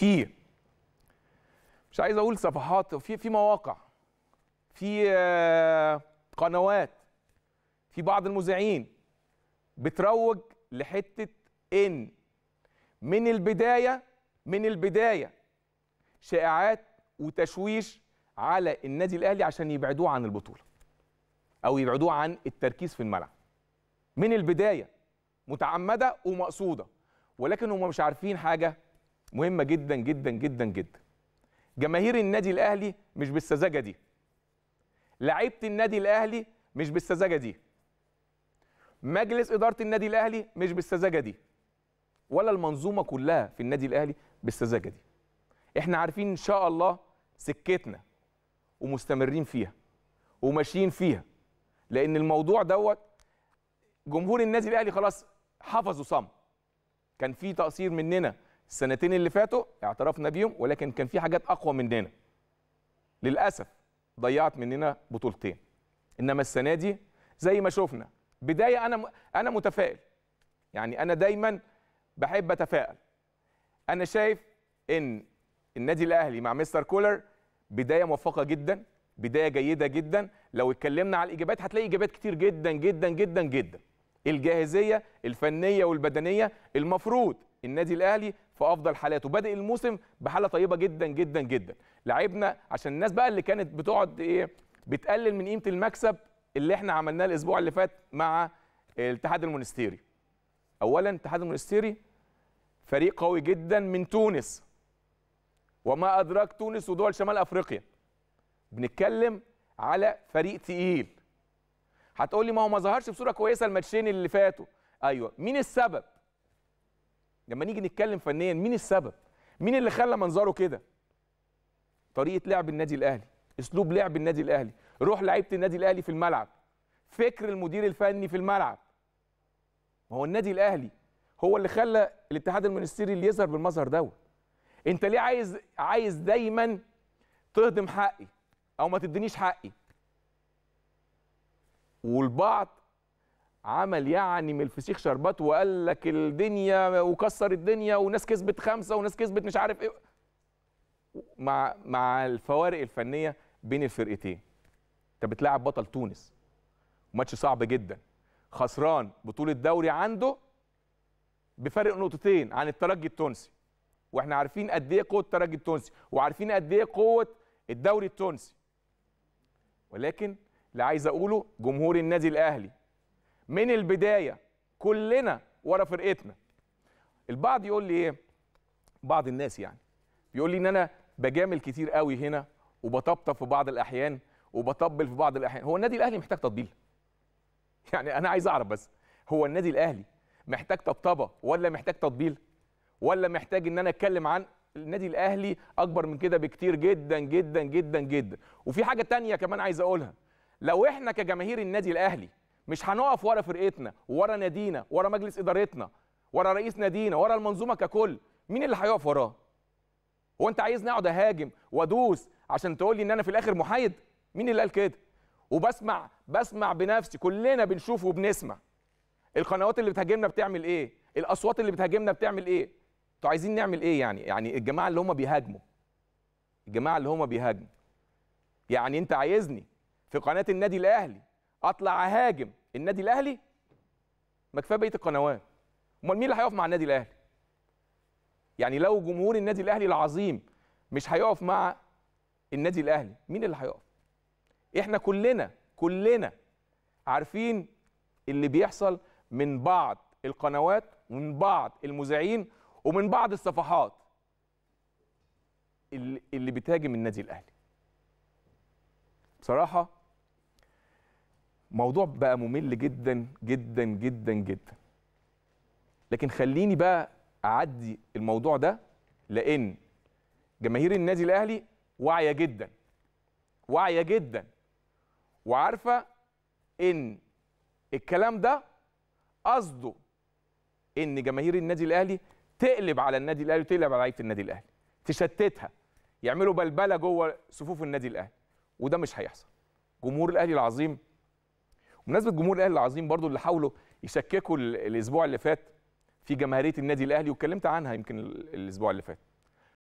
في مش عايز اقول صفحات في في مواقع في آه، قنوات في بعض المذيعين بتروج لحته ان من البدايه من البدايه شائعات وتشويش على النادي الاهلي عشان يبعدوه عن البطوله او يبعدوه عن التركيز في الملعب من البدايه متعمده ومقصوده ولكن هم مش عارفين حاجه مهمه جدا جدا جدا جدا جماهير النادي الاهلي مش بالسذاجه دي لعيبه النادي الاهلي مش بالسذاجه دي مجلس اداره النادي الاهلي مش بالسذاجه دي ولا المنظومه كلها في النادي الاهلي بالسذاجه دي احنا عارفين ان شاء الله سكتنا ومستمرين فيها وماشيين فيها لان الموضوع دوت جمهور النادي الاهلي خلاص حفظوا صم كان في تقصير مننا السنتين اللي فاتوا اعترفنا بيهم ولكن كان في حاجات اقوى مننا للاسف ضيعت مننا بطولتين انما السنه دي زي ما شفنا بدايه انا انا متفائل يعني انا دايما بحب اتفائل انا شايف ان النادي الاهلي مع مستر كولر بدايه موفقه جدا بدايه جيده جدا لو اتكلمنا على الاجابات هتلاقي اجابات كتير جدا جدا جدا جدا الجاهزيه الفنيه والبدنيه المفروض النادي الاهلي في افضل حالاته بادئ الموسم بحاله طيبه جدا جدا جدا لعبنا عشان الناس بقى اللي كانت بتقعد ايه بتقلل من قيمه المكسب اللي احنا عملناه الاسبوع اللي فات مع الاتحاد المونستيري اولا الاتحاد المونستيري فريق قوي جدا من تونس وما ادراك تونس ودول شمال افريقيا بنتكلم على فريق تقيل هتقول لي ما هو ما ظهرش بصوره كويسه الماتشين اللي فاتوا ايوه مين السبب لما نيجي نتكلم فنيا مين السبب مين اللي خلى منظره كده طريقه لعب النادي الاهلي اسلوب لعب النادي الاهلي روح لعيبه النادي الاهلي في الملعب فكر المدير الفني في الملعب ما هو النادي الاهلي هو اللي خلى الاتحاد المنستيري اللي يظهر بالمظهر دوت انت ليه عايز عايز دايما تهضم حقي او ما تدينيش حقي والبعض عمل يعني من الفسيخ شربات وقال لك الدنيا وكسر الدنيا وناس كسبت خمسه وناس كسبت مش عارف ايه مع مع الفوارق الفنيه بين الفرقتين انت بتلاعب بطل تونس ماتش صعب جدا خسران بطوله دوري عنده بفرق نقطتين عن الترجي التونسي واحنا عارفين قد ايه قوه الترجي التونسي وعارفين قد ايه قوه الدوري التونسي ولكن اللي عايز اقوله جمهور النادي الاهلي من البدايه كلنا ورا فرقتنا البعض يقول لي ايه بعض الناس يعني بيقول لي ان انا بجامل كتير قوي هنا وبطبطب في بعض الاحيان وبطبل في بعض الاحيان هو النادي الاهلي محتاج تطبيل يعني انا عايز اعرف بس هو النادي الاهلي محتاج طبطبه ولا محتاج تطبيل ولا محتاج ان انا اتكلم عن النادي الاهلي اكبر من كده بكتير جدا جدا جدا جدا وفي حاجه تانية كمان عايز اقولها لو احنا كجماهير النادي الاهلي مش هنقف ورا فرقتنا ورا نادينا ورا مجلس ادارتنا ورا رئيس نادينا ورا المنظومه ككل مين اللي هيقف وراه هو انت عايزني اقعد اهاجم وادوس عشان تقول لي ان انا في الاخر محايد مين اللي قال كده وبسمع بسمع بنفسي كلنا بنشوف وبنسمع القنوات اللي بتهاجمنا بتعمل ايه الاصوات اللي بتهاجمنا بتعمل ايه انتوا عايزين نعمل ايه يعني يعني الجماعه اللي هم بيهاجموا الجماعه اللي هم بيهاجموا يعني انت عايزني في قناه النادي الاهلي اطلع اهاجم النادي الاهلي ما كفايه بقيه القنوات امال مين اللي هيقف مع النادي الاهلي يعني لو جمهور النادي الاهلي العظيم مش هيقف مع النادي الاهلي مين اللي هيقف احنا كلنا كلنا عارفين اللي بيحصل من بعض القنوات ومن بعض المذيعين ومن بعض الصفحات اللي بتهاجم النادي الاهلي بصراحه موضوع بقى ممل جدا جدا جدا جدا لكن خليني بقى اعدي الموضوع ده لان جماهير النادي الاهلي واعيه جدا واعيه جدا وعارفه ان الكلام ده قصده ان جماهير النادي الاهلي تقلب على النادي الاهلي وتقلب على لعيبه النادي الاهلي تشتتها يعملوا بلبله جوه صفوف النادي الاهلي وده مش هيحصل جمهور الاهلي العظيم بمناسبه جمهور الاهلي العظيم برضو اللي حاولوا يشككوا الاسبوع اللي فات في جماهيريه النادي الاهلي واتكلمت عنها يمكن الاسبوع اللي فات